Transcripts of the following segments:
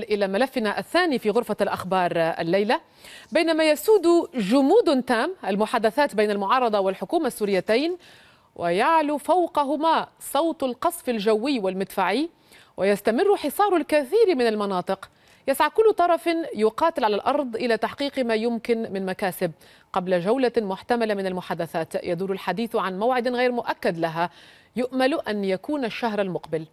ننتقل إلى ملفنا الثاني في غرفة الأخبار الليلة بينما يسود جمود تام المحادثات بين المعارضة والحكومة السوريتين ويعلو فوقهما صوت القصف الجوي والمدفعي ويستمر حصار الكثير من المناطق يسعى كل طرف يقاتل على الارض الى تحقيق ما يمكن من مكاسب قبل جوله محتمله من المحادثات يدور الحديث عن موعد غير مؤكد لها يؤمل ان يكون الشهر المقبل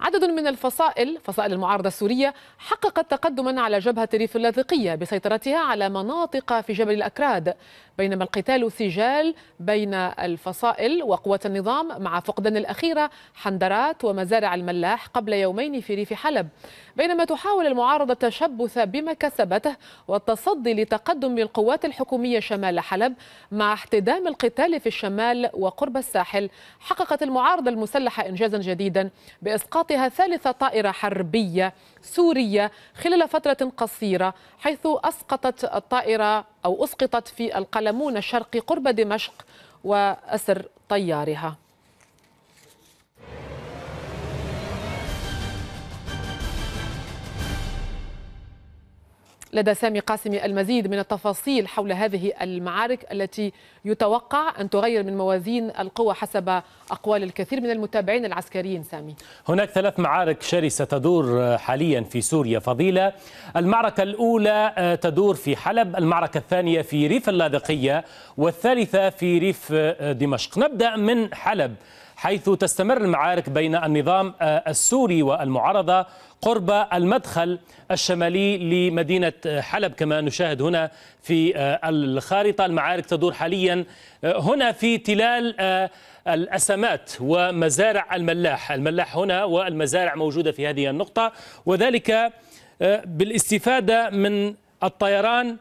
عدد من الفصائل فصائل المعارضة السورية حققت تقدما على جبهة ريف اللاذقية بسيطرتها على مناطق في جبل الأكراد بينما القتال سجال بين الفصائل وقوات النظام مع فقدان الأخيرة حندرات ومزارع الملاح قبل يومين في ريف حلب بينما تحاول المعارضة التشبث بما كسبته والتصدي لتقدم القوات الحكومية شمال حلب مع احتدام القتال في الشمال وقرب الساحل حققت المعارضة المسلحة إنجازا جديدا بإسقاطها ثالث طائرة حربية سورية خلال فترة قصيرة حيث أسقطت الطائرة أو أسقطت في القلمون الشرقي قرب دمشق وأسر طيارها لدى سامي قاسمي المزيد من التفاصيل حول هذه المعارك التي يتوقع أن تغير من موازين القوى حسب أقوال الكثير من المتابعين العسكريين سامي هناك ثلاث معارك شرسة تدور حاليا في سوريا فضيلة المعركة الأولى تدور في حلب المعركة الثانية في ريف اللاذقية والثالثة في ريف دمشق نبدأ من حلب حيث تستمر المعارك بين النظام آه، السوري والمعارضة قرب المدخل الشمالي لمدينة آه، حلب كما نشاهد هنا في آه، الخارطة المعارك تدور حاليا هنا في تلال الأسمات ومزارع الملاح الملاح هنا والمزارع موجودة في هذه النقطة وذلك بالاستفادة من الطيران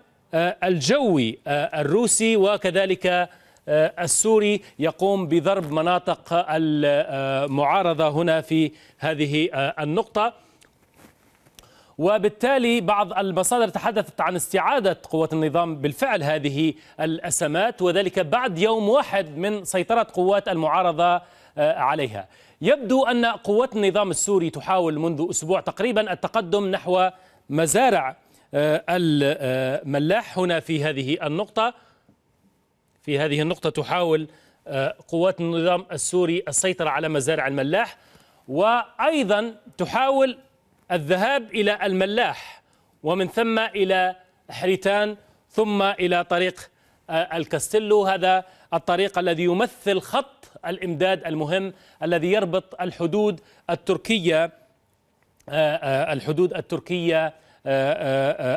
الجوي الروسي وكذلك آه، السوري يقوم بضرب مناطق المعارضة هنا في هذه آه، النقطة وبالتالي بعض المصادر تحدثت عن استعادة قوات النظام بالفعل هذه الأسمات وذلك بعد يوم واحد من سيطرة قوات المعارضة آه، عليها يبدو أن قوات النظام السوري تحاول منذ أسبوع تقريبا التقدم نحو مزارع الملاح هنا في هذه النقطة في هذه النقطة تحاول آه، قوات النظام السوري السيطرة على مزارع الملاح وأيضا تحاول الذهاب إلى الملاح ومن ثم إلى حريتان ثم إلى طريق آه، الكاستيلو هذا الطريق الذي يمثل خط الإمداد المهم الذي يربط الحدود التركية آه، الحدود التركية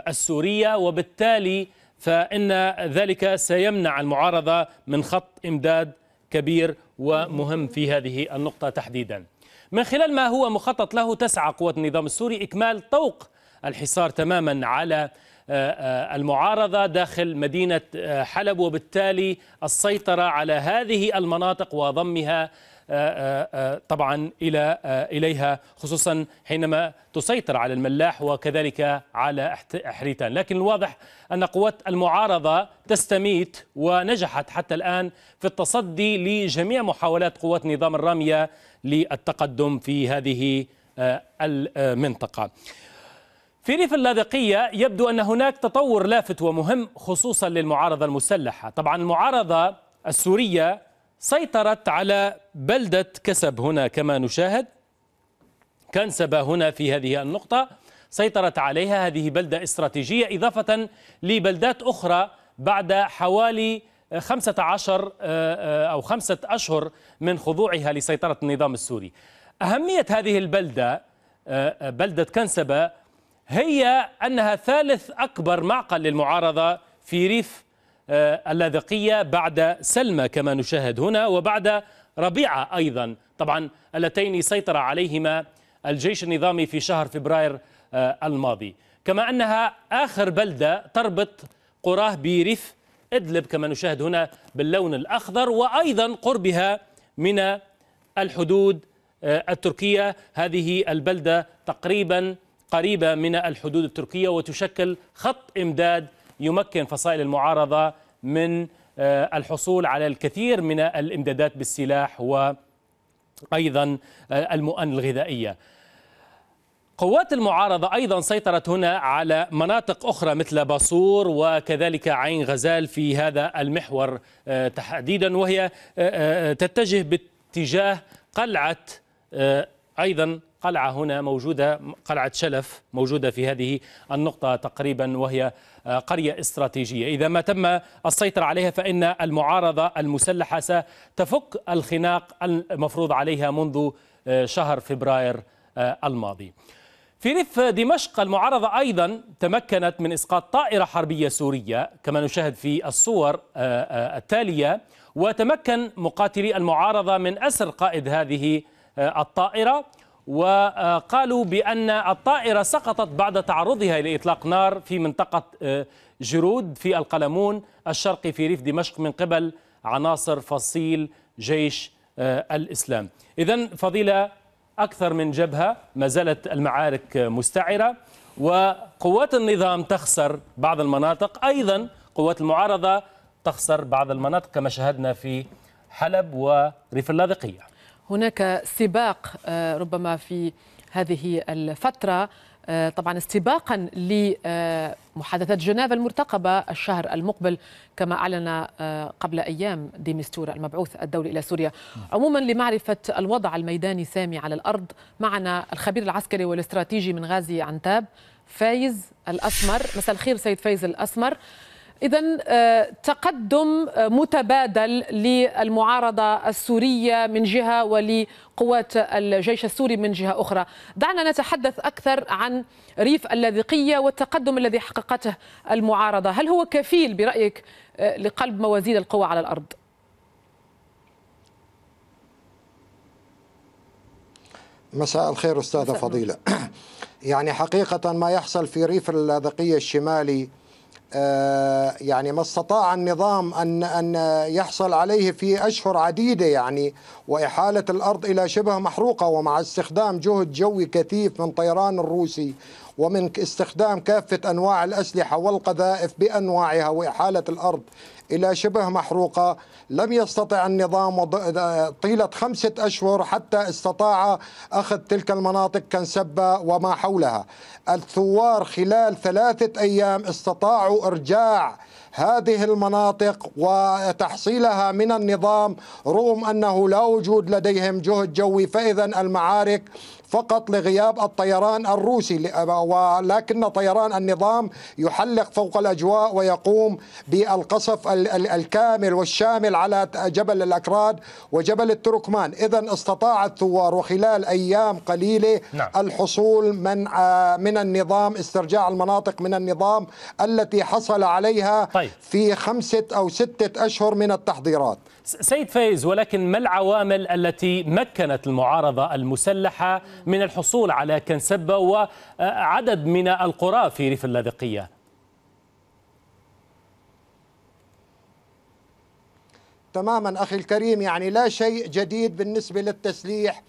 السورية وبالتالي فإن ذلك سيمنع المعارضة من خط إمداد كبير ومهم في هذه النقطة تحديدا من خلال ما هو مخطط له تسعى قوات النظام السوري إكمال طوق الحصار تماما على آه، آه، المعارضة داخل مدينة آه، حلب وبالتالي السيطرة على هذه المناطق وضمها طبعا الى اليها خصوصا حينما تسيطر على الملاح وكذلك على حريتان، لكن الواضح ان قوات المعارضه تستميت ونجحت حتى الان في التصدي لجميع محاولات قوات نظام الراميه للتقدم في هذه المنطقه. في ريف اللاذقية يبدو أن هناك تطور لافت ومهم خصوصا للمعارضة المسلحة طبعا المعارضة السورية سيطرت على بلدة كسب هنا كما نشاهد كنسبة هنا في هذه النقطة سيطرت عليها هذه بلدة استراتيجية إضافة لبلدات أخرى بعد حوالي 15 أو خمسة أشهر من خضوعها لسيطرة النظام السوري أهمية هذه البلدة بلدة كنسبة هي أنها ثالث أكبر معقل للمعارضة في ريف آه، اللاذقية بعد سلمى كما نشاهد هنا وبعد ربيعة أيضا طبعا اللتين سيطر عليهما الجيش النظامي في شهر فبراير آه، الماضي كما أنها آخر بلدة تربط قراه بريف إدلب كما نشاهد هنا باللون الأخضر وأيضا قربها من الحدود آه، التركية هذه البلدة تقريبا قريبة من الحدود التركية وتشكل خط إمداد يمكن فصائل المعارضة من آه، الحصول على الكثير من الامدادات بالسلاح وأيضا آه، المؤن الغذائية قوات المعارضة أيضا سيطرت هنا على مناطق أخرى مثل باصور وكذلك عين غزال في هذا المحور آه، تحديدا وهي تتجه باتجاه قلعة أيضا قلعة هنا موجودة قلعة شلف موجودة في هذه النقطة تقريبا وهي آه، قرية استراتيجية إذا ما تم السيطرة عليها فإن المعارضة المسلحة ستفك الخناق المفروض عليها منذ آه، شهر فبراير آه، الماضي في ريف دمشق المعارضة أيضا تمكنت من إسقاط طائرة حربية سورية كما نشاهد في الصور التالية وتمكن مقاتلي المعارضة من أسر قائد هذه الطائرة وقالوا بأن الطائرة سقطت بعد تعرضها لإطلاق نار في منطقة آه، جرود في القلمون الشرقي في ريف دمشق من قبل عناصر فصيل جيش آه، الإسلام إذا فضيلة أكثر من جبهة ما زالت المعارك مستعرة وقوات النظام تخسر بعض المناطق أيضا قوات المعارضة تخسر بعض المناطق كما شاهدنا في حلب وريف اللاذقية هناك سباق آه، ربما في هذه الفترة آه، طبعا استباقا لمحادثات جنيف المرتقبة الشهر المقبل كما أعلن آه، قبل أيام ديمستورا المبعوث الدولي إلى سوريا عموما لمعرفة الوضع الميداني سامي على الأرض معنا الخبير العسكري والاستراتيجي من غازي عنتاب فايز الأسمر مساء الخير سيد فايز الأسمر إذا آه، تقدم آه، متبادل للمعارضة السورية من جهة ولقوات الجيش السوري من جهة أخرى دعنا نتحدث أكثر عن ريف اللاذقية والتقدم الذي حققته المعارضة هل هو كفيل برأيك آه، لقلب موازين القوى على الأرض؟ مساء الخير أستاذة مساء فضيلة يعني حقيقة ما يحصل في ريف اللاذقية الشمالي آه، يعني ما استطاع النظام أن أن يحصل عليه في أشهر عديدة يعني وإحالة الأرض إلى شبه محروقة ومع استخدام جهد جوي كثيف من طيران الروسي ومن استخدام كافة أنواع الأسلحة والقذائف بأنواعها وإحالة الأرض إلى شبه محروقة لم يستطع النظام طيلة خمسة أشهر حتى استطاع أخذ تلك المناطق كنسبة وما حولها الثوار خلال ثلاثة أيام استطاعوا إرجاع هذه المناطق وتحصيلها من النظام رغم انه لا وجود لديهم جهد جوي فاذا المعارك فقط لغياب الطيران الروسي ولكن طيران النظام يحلق فوق الأجواء ويقوم بالقصف الكامل والشامل على جبل الأكراد وجبل التركمان إذا استطاع الثوار وخلال أيام قليلة نعم. الحصول من من النظام استرجاع المناطق من النظام التي حصل عليها طيب. في خمسة أو ستة أشهر من التحضيرات سيد فايز ولكن ما العوامل التي مكنت المعارضة المسلحة من الحصول على كنسبة وعدد من القرى في ريف اللاذقية تماما أخي الكريم يعني لا شيء جديد بالنسبة للتسليح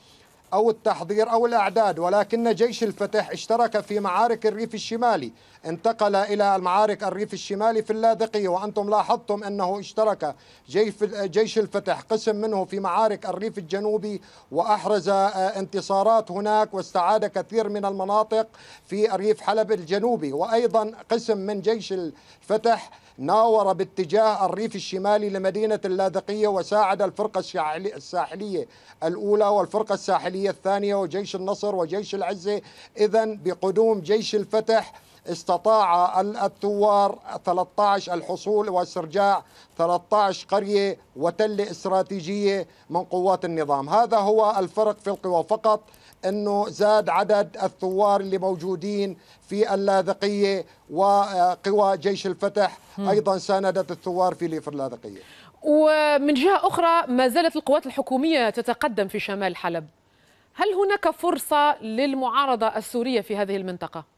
أو التحضير أو الأعداد ولكن جيش الفتح اشترك في معارك الريف الشمالي انتقل إلى المعارك الريف الشمالي في اللاذقية وأنتم لاحظتم أنه اشترك جيش الفتح قسم منه في معارك الريف الجنوبي وأحرز آه، انتصارات هناك واستعاد كثير من المناطق في الريف حلب الجنوبي وأيضا قسم من جيش الفتح ناور باتجاه الريف الشمالي لمدينة اللاذقية وساعد الفرقة الساحلية الأولى والفرقة الساحلية الجمهورية الثانية وجيش النصر وجيش العزة إذا بقدوم جيش الفتح استطاع الثوار 13 الحصول واسترجاع 13 قرية وتلة استراتيجية من قوات النظام هذا هو الفرق في القوى فقط أنه زاد عدد الثوار اللي موجودين في اللاذقية وقوى جيش الفتح أيضا ساندت الثوار في ليفر اللاذقية ومن جهة أخرى ما زالت القوات الحكومية تتقدم في شمال حلب هل هناك فرصة للمعارضة السورية في هذه المنطقة؟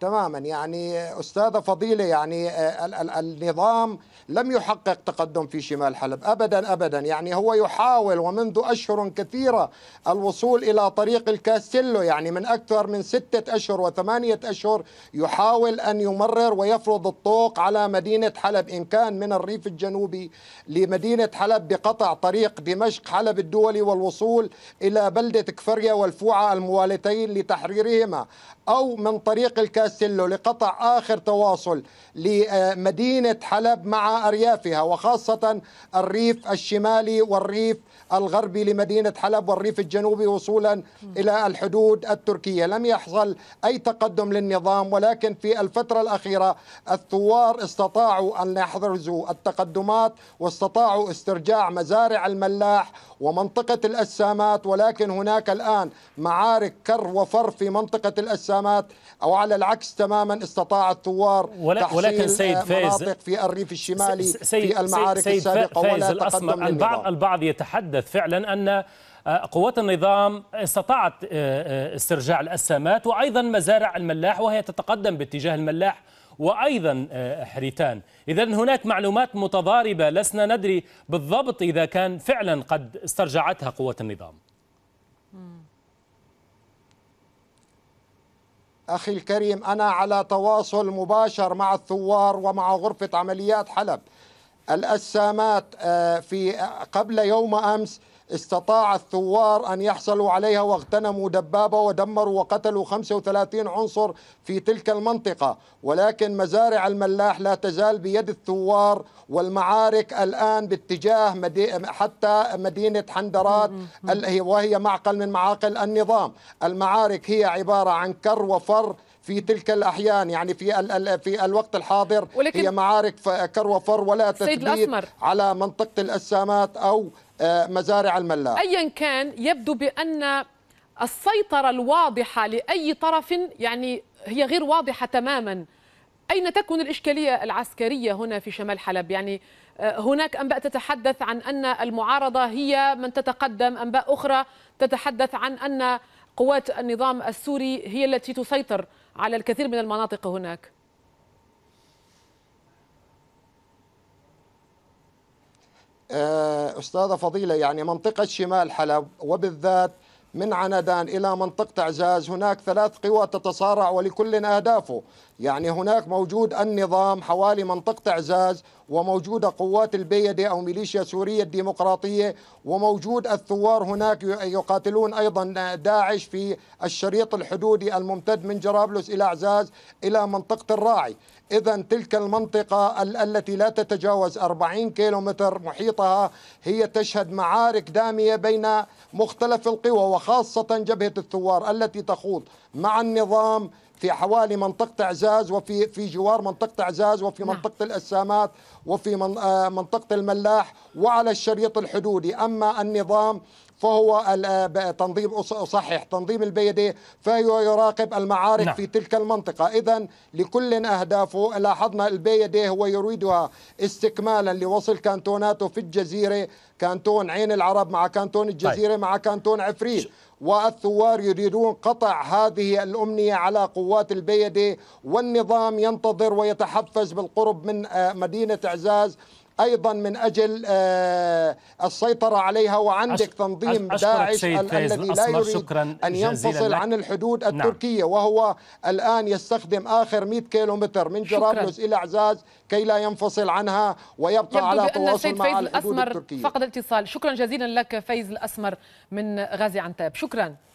تماما يعني أستاذة فضيلة يعني آه، النظام لم يحقق تقدم في شمال حلب أبدا أبدا يعني هو يحاول ومنذ أشهر كثيرة الوصول إلى طريق الكاستيلو يعني من أكثر من ستة أشهر وثمانية أشهر يحاول أن يمرر ويفرض الطوق على مدينة حلب إن كان من الريف الجنوبي لمدينة حلب بقطع طريق دمشق حلب الدولي والوصول إلى بلدة كفرية والفوعة الموالتين لتحريرهما أو من طريق الكاستيلو لقطع آخر تواصل لمدينة حلب مع أريافها وخاصة الريف الشمالي والريف الغربي لمدينة حلب والريف الجنوبي وصولا إلى الحدود التركية لم يحصل أي تقدم للنظام ولكن في الفترة الأخيرة الثوار استطاعوا أن يحرزوا التقدمات واستطاعوا استرجاع مزارع الملاح ومنطقة الأسامات ولكن هناك الآن معارك كر وفر في منطقة الأسامات أو على العكس تماما استطاع الثوار ولكن آه، سيد فايز مناطق في الريف الشمالي في المعارك سيد السابقة سيد ولا تقدم البعض, البعض يتحدث فعلا أن آه، قوات النظام استطاعت آه، استرجاع الأسامات وأيضا مزارع الملاح وهي تتقدم باتجاه الملاح وأيضا آه، حريتان إذا هناك معلومات متضاربة لسنا ندري بالضبط إذا كان فعلا قد استرجعتها قوة النظام أخي الكريم أنا على تواصل مباشر مع الثوار ومع غرفة عمليات حلب الأسامات آه، في آه، قبل يوم أمس استطاع الثوار أن يحصلوا عليها واغتنموا دبابة ودمروا وقتلوا 35 عنصر في تلك المنطقة ولكن مزارع الملاح لا تزال بيد الثوار والمعارك الآن باتجاه مدي... حتى مدينة حندرات وهي معقل من معاقل النظام المعارك هي عبارة عن كر وفر في تلك الأحيان يعني في ال في الوقت الحاضر هي معارك كر وفر ولا تثبيت على منطقة الأسامات أو آه، مزارع الملاح أيا كان يبدو بأن السيطرة الواضحة لأي طرف يعني هي غير واضحة تماما أين تكون الإشكالية العسكرية هنا في شمال حلب يعني آه، هناك أنباء تتحدث عن أن المعارضة هي من تتقدم أنباء أخرى تتحدث عن أن قوات النظام السوري هي التي تسيطر على الكثير من المناطق هناك آه، أستاذة فضيلة يعني منطقة شمال حلب وبالذات من عنادان إلى منطقة عزاز هناك ثلاث قوى تتصارع ولكل أهدافه يعني هناك موجود النظام حوالي منطقة عزاز وموجودة قوات البيدة أو ميليشيا سورية الديمقراطية وموجود الثوار هناك يقاتلون أيضا داعش في الشريط الحدودي الممتد من جرابلس إلى عزاز إلى منطقة الراعي إذا تلك المنطقة التي لا تتجاوز 40 كيلومتر محيطها هي تشهد معارك دامية بين مختلف القوى وخاصة جبهة الثوار التي تخوض مع النظام في حوالي منطقة عزاز وفي في جوار منطقة عزاز وفي نعم. منطقة الأسامات وفي آه، منطقة الملاح وعلى الشريط الحدودي أما النظام فهو آه، تنظيم صحيح تنظيم البيدي إيه، فهو يراقب المعارك نعم. في تلك المنطقة إذا لكل أهدافه لاحظنا البيدي إيه هو يريدها استكمالا لوصل كانتوناته في الجزيرة كانتون عين العرب مع كانتون طيب. الجزيرة طيب. مع كانتون عفريت والثوار يريدون قطع هذه الأمنية على قوات البيدة والنظام ينتظر ويتحفز بالقرب من آه، مدينة عزاز ايضا من اجل آه، السيطره عليها وعندك تنظيم داعش الذي لا يريد ان ينفصل عن الحدود نعم. التركيه نعم. وهو الان يستخدم اخر 100 كيلومتر من جرابلس الى اعزاز كي لا ينفصل عنها ويبقى على تواصل مع الحدود التركيه فقد الاتصال شكرا جزيلا لك فايز الاسمر من غازي عنتاب شكرا